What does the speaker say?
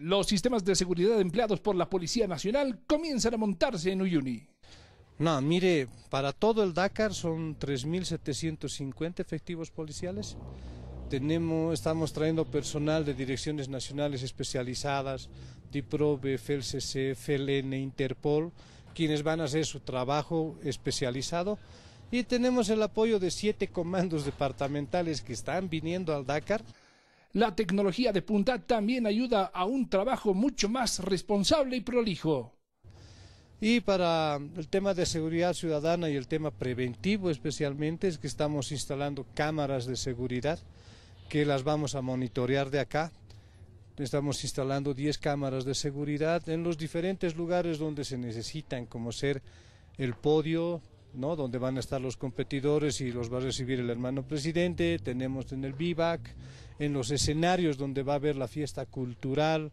Los sistemas de seguridad empleados por la Policía Nacional comienzan a montarse en Uyuni. No, mire, para todo el Dakar son 3.750 efectivos policiales. Tenemos, estamos trayendo personal de direcciones nacionales especializadas, DIPROBE, FELCC, FELN, Interpol, quienes van a hacer su trabajo especializado. Y tenemos el apoyo de siete comandos departamentales que están viniendo al Dakar. La tecnología de punta también ayuda a un trabajo mucho más responsable y prolijo. Y para el tema de seguridad ciudadana y el tema preventivo especialmente es que estamos instalando cámaras de seguridad que las vamos a monitorear de acá. Estamos instalando 10 cámaras de seguridad en los diferentes lugares donde se necesitan, como ser el podio, ¿no? donde van a estar los competidores y los va a recibir el hermano presidente, tenemos en el BIVAC, en los escenarios donde va a haber la fiesta cultural,